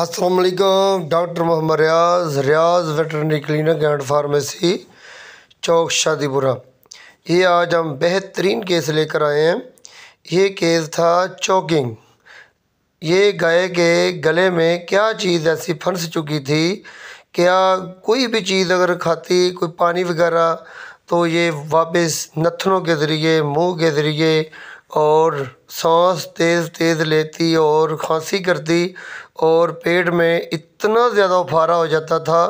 असलकम doctor Mohammad Riyaz Riyaz veterinary clinic and pharmacy चौक शादीपुरा ये आज हम बेहतरीन केस लेकर आए हैं ये केस था चौकिंग ये गाय के गले में क्या चीज़ ऐसी फंस चुकी थी क्या कोई भी चीज़ अगर खाती कोई पानी वगैरह तो ये वापस नथनों के ज़रिए मुंह के ज़रिए और सांस तेज़ तेज़ लेती और खांसी करती और पेट में इतना ज़्यादा उफारा हो जाता था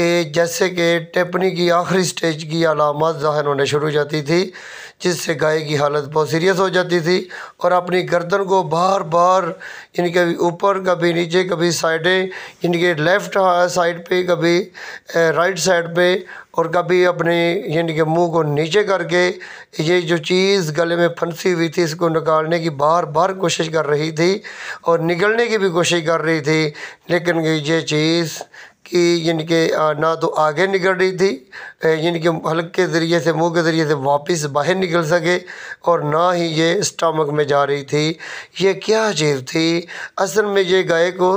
कि जैसे कि टेपनी की आखिरी स्टेज की अलामत ज़ाहिर होने शुरू हो जाती थी जिससे गाय की हालत बहुत सीरियस हो जाती थी और अपनी गर्दन को बार बार इनके ऊपर कभी नीचे कभी साइडें इनके लेफ़्ट साइड पे कभी राइट साइड पे और कभी अपने यानी कि मुंह को नीचे करके ये जो चीज़ गले में फंसी हुई थी इसको निकालने की बार बार कोशिश कर रही थी और निकलने की भी कोशिश कर रही थी लेकिन ये चीज़ कि यानी ना तो आगे निकल रही थी यानी कि हल्क के ज़रिए से मुंह के ज़रिए से वापस बाहर निकल सके और ना ही ये स्टमक में जा रही थी ये क्या चीज़ थी असल में ये गाय को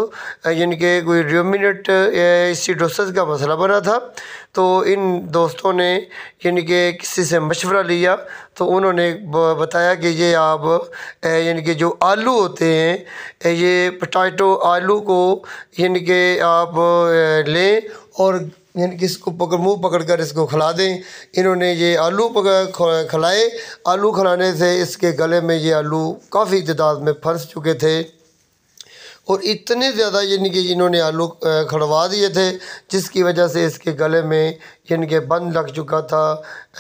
यानी कि कोई र्यूमिनेट सीडोसिस का मसला बना था तो इन दोस्तों ने यानी कि किसी से मशवरा लिया तो उन्होंने बताया कि ये आप यानी कि जो आलू होते हैं ये पटाटो आलू को यानी कि आप ले और यानी कि इसको पकड़ मुँह पकड़ कर इसको खिला दें इन्होंने ये आलू पकड़ खिलाए आलू खिलाने से इसके गले में ये आलू काफ़ी तादाद में फंस चुके थे और इतने ज़्यादा यानी कि इन्होंने आलू खड़वा दिए थे जिसकी वजह से इसके गले में जिनके बंद लग चुका था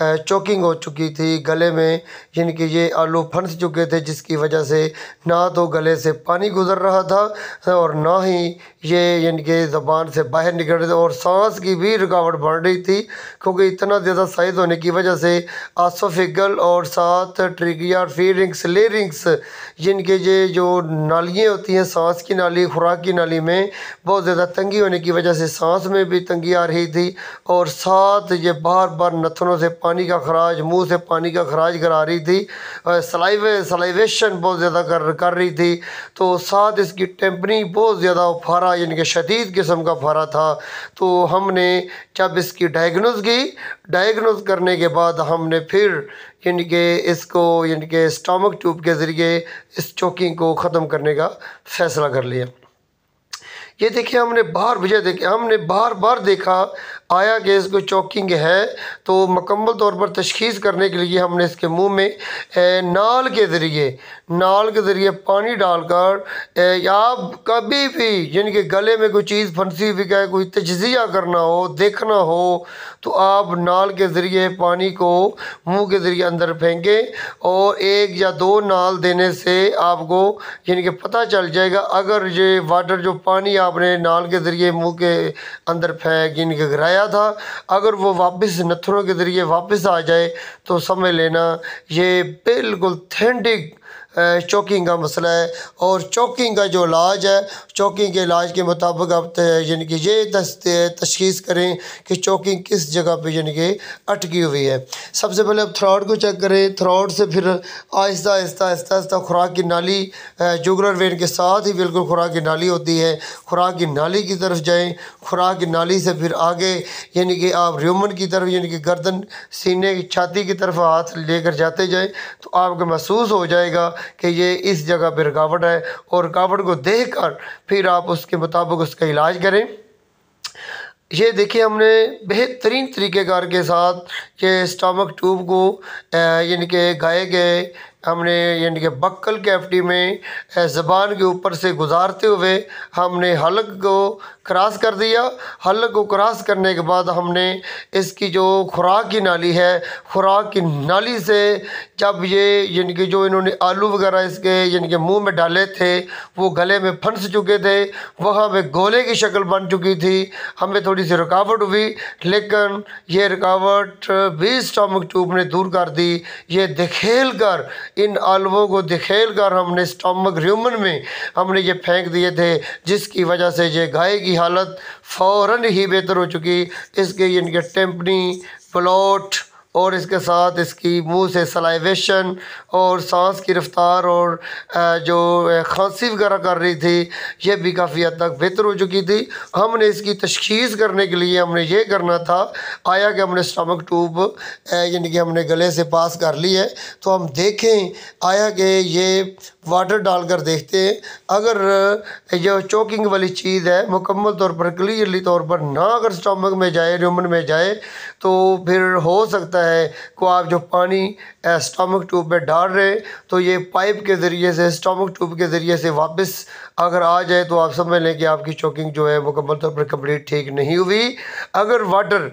चोकिंग हो चुकी थी गले में जिनके ये आलू फंस चुके थे जिसकी वजह से ना तो गले से पानी गुजर रहा था और ना ही ये इनके ज़बान से बाहर निकल रहे थे और सांस की भी रुकावट बढ़ रही थी क्योंकि इतना ज़्यादा साइज़ होने की वजह से आसोफिगल और साथ ट्रिगिया फीरिंग्स लेरिंग्स जिनके ये जो नालियाँ होती हैं सांस की नाली खुराक की नाली में बहुत ज़्यादा तंगी होने की वजह से सांस में भी तंगी आ रही थी और सा हाथ ये बार बार नथनों से पानी का खराज मुंह से पानी का खराज करा रही थी सलाइवे सलाइवेशन बहुत ज़्यादा कर कर रही थी तो साथ इसकी टेम्पनी बहुत ज़्यादा फारा यानी कि शदीद किस्म का फारा था तो हमने जब इसकी डायग्नोज की डायग्नोज करने के बाद हमने फिर यानी कि इसको यानी कि स्टामक ट्यूब के ज़रिए इस चौकी को ख़त्म करने का फ़ैसला कर लिया ये देखिए हमने बार भेजा देखे हमने बार बार देखा आया कि इसको चौकिंग है तो मकम्मल तौर पर तशखीस करने के लिए हमने इसके मुंह में नाल के ज़रिए नाल के ज़रिए पानी डालकर आप कभी भी जिनके गले में कोई चीज़ फंसी हुई है कोई तजिया करना हो देखना हो तो आप नाल के ज़रिए पानी को मुंह के ज़रिए अंदर फेंकें और एक या दो नाल देने से आपको यानी कि पता चल जाएगा अगर ये वाटर जो पानी आपने नाल के ज़रिए मुँह के अंदर फेंक यानी कि आया था अगर वो वापस नथरों के ज़रिए वापस आ जाए तो समझ लेना ये बिल्कुल थेंटिक चौकिंग का मसला है और चौकिंग का जो इलाज है चौकिंग के इलाज के मुताबिक आप यानी कि ये तशीस करें कि चौकिंग किस जगह पे यानी कि अटकी हुई है सबसे पहले आप थ्रॉड को चेक करें थ्रॉड से फिर आहिस्ता आहिस्ता आहिस्ता आहिस्ता खुराक की नाली जुगर वेन के साथ ही बिल्कुल खुराक की नाली होती है खुराक की नाली की तरफ जाएँ खुराक की नाली से फिर आगे यानी कि आप र्यूमन की तरफ यानी कि गर्दन सीने की छाती की तरफ हाथ लेकर जाते जाएँ तो आपको महसूस हो जाएगा जाएगा कि ये इस जगह पर रुकावट है और रुकावट को देख कर फिर आप उसके मुताबिक उसका इलाज करें ये देखिए हमने बेहतरीन तरीक़ेकार के साथ ये स्टमक ट्यूब को यानी कि गाय के हमने यानी कि बक्कल कैफ्टी में ज़बान के ऊपर से गुजारते हुए हमने हलक को क्रॉस कर दिया हलक को क्रॉस करने के बाद हमने इसकी जो खुराक की नाली है खुराक की नाली से जब ये यानी कि जो इन्होंने आलू वगैरह इसके यानी कि मुंह में डाले थे वो गले में फंस चुके थे वहाँ पे गोले की शक्ल बन चुकी थी हमें थोड़ी सी रुकावट हुई लेकिन ये रुकावट भी स्टॉमिक ट्यूब ने दूर कर दी ये दिखेल कर इन आलमों को दिखेल कर हमने स्टमक र्यूमन में हमने ये फेंक दिए थे जिसकी वजह से ये गाय की हालत फ़ौर ही बेहतर हो चुकी इसके इनके टेम्पनी प्लॉट और इसके साथ इसकी मुंह से सलाइवेशन और सांस की रफ्तार और जो खांसी वगैरह कर रही थी ये भी काफ़ी हद तक बेहतर हो चुकी थी हमने इसकी तशखीस करने के लिए हमने ये करना था आया कि हमने स्टमक ट्यूब यानी कि हमने गले से पास कर ली है तो हम देखें आया कि ये वाटर डालकर देखते हैं अगर जो चोकिंग वाली चीज़ है मुकम्मल तौर पर क्लियरली तौर पर ना अगर स्टमक में जाए रूमन में जाए तो फिर हो सकता है को आप जो पानी स्टमक ट्यूब में डाल रहे तो ये पाइप के ज़रिए से स्टमक ट्यूब के ज़रिए से वापस अगर आ जाए तो आप समझ लें कि आपकी चोकिंग जो है मुकम्मल तौर पर कम्प्लीट ठीक नहीं हुई अगर वाटर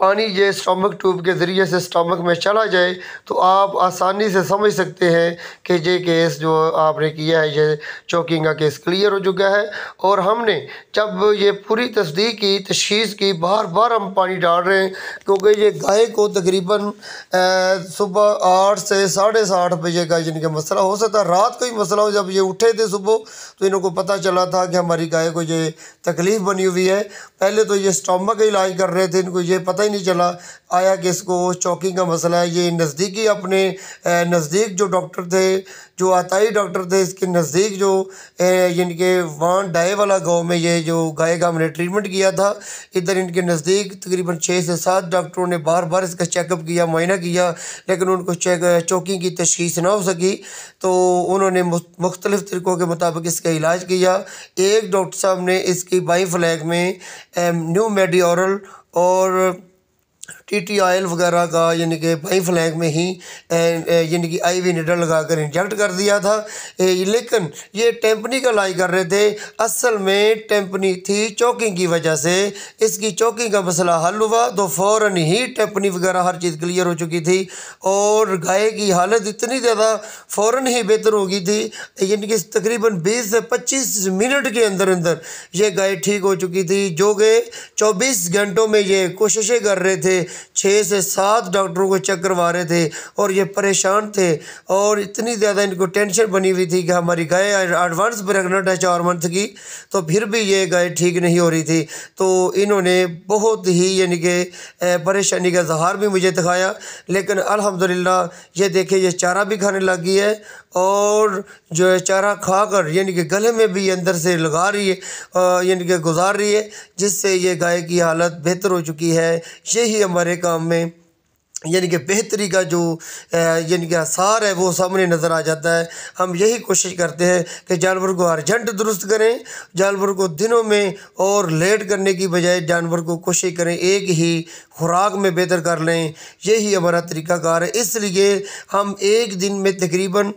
पानी ये स्टोमक ट्यूब के ज़रिए से स्टोमक में चला जाए तो आप आसानी से समझ सकते हैं कि ये केस जो आपने किया है ये चौकिंग का केस क्लियर हो चुका है और हमने जब ये पूरी तस्दीक की तशीस की बार बार हम पानी डाल रहे हैं क्योंकि ये गाय को तकरीबन सुबह आठ से साढ़े साठ बजे का जिनका मसला हो सकता है रात को ही मसला हो जब ये उठे थे सुबह तो इनको पता चला था कि हमारी गाय को ये तकलीफ़ बनी हुई है पहले तो ये स्टोमक का इलाज कर रहे थे इनको ये पता पता ही नहीं चला आया कि इसको चौकी का मसला है ये नज़दीकी अपने नज़दीक जो डॉक्टर थे जो आताई डॉक्टर थे इसके नज़दीक जो इनके वहाँ डाए वाला गाँव में ये जो गाय का हमने ट्रीटमेंट किया था इधर इनके नज़दीक तकरीबन छः से सात डॉक्टरों ने बार बार इसका चेकअप किया मुआयना किया लेकिन उनको चेक चौकी की तशीस ना हो सकी तो उन्होंने मुख्तलिफ़ तरीक़ों के मुताबिक इसका इलाज किया एक डॉक्टर साहब ने इसकी बाई फ्लैग में न्यू मेडियोरल और टी टी ऑयल वगैरह का यानी कि बाई फ्लैंक में ही यानी कि आई वी निडल लगा कर इंजेक्ट कर दिया था लेकिन ये टेम्पनी का लाई कर रहे थे असल में टेम्पनी थी चौकिंग की वजह से इसकी चौकिंग का मसला हल हुआ तो फ़ौर ही टेम्पनी वगैरह हर चीज़ क्लियर हो चुकी थी और गाय की हालत इतनी ज़्यादा फ़ौर ही बेहतर हो गई थी यानी कि तकरीबन बीस से पच्चीस मिनट के अंदर अंदर ये गाय ठीक हो चुकी थी जो कि चौबीस घंटों में ये कोशिशें कर रहे थे छः से सात डॉक्टरों को चक्कर रहे थे और ये परेशान थे और इतनी ज़्यादा इनको टेंशन बनी हुई थी कि हमारी गाय एडवांस प्रेगनेंट है चार मंथ की तो फिर भी ये गाय ठीक नहीं हो रही थी तो इन्होंने बहुत ही यानी कि परेशानी का इजहार भी मुझे दिखाया लेकिन अलहमदिल्ला ये देखे ये चारा भी खाने लग गई है और जो है चारा खा कर यानी कि गले में भी अंदर से लगा रही है यानी कि गुजार रही है जिससे ये गाय की हालत बेहतर हो चुकी है यही हमारे काम में यानी कि बेहतरी का जो यानी कि आसार है वो सामने नज़र आ जाता है हम यही कोशिश करते हैं कि जानवर को अर्जेंट दुरुस्त करें जानवर को दिनों में और लेट करने की बजाय जानवर को कोशिश करें एक ही खुराक में बेहतर कर लें यही हमारा तरीक़ाकार है इसलिए हम एक दिन में तकरीबन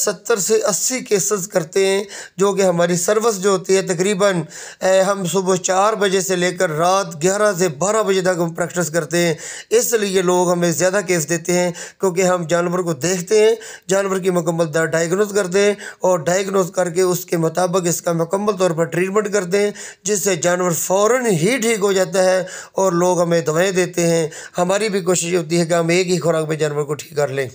सत्तर से अस्सी केसेस करते हैं जो कि हमारी सर्विस जो होती है तकरीबन हम सुबह चार बजे से लेकर रात ग्यारह से बारह बजे तक हम प्रैक्टिस करते हैं इसलिए लोग हमें ज़्यादा केस देते हैं क्योंकि हम जानवर को देखते हैं जानवर की मुकम्मल डायग्नोज करते हैं और डायग्नोज करके उसके मुताबिक इसका मुकम्मल तौर पर ट्रीटमेंट करते हैं जिससे जानवर फ़ौर ही ठीक हो जाता है और लोग हमें दवाई दवाएं देते हैं हमारी भी कोशिश होती है कि हम एक ही खुराक में जानवर को ठीक कर लें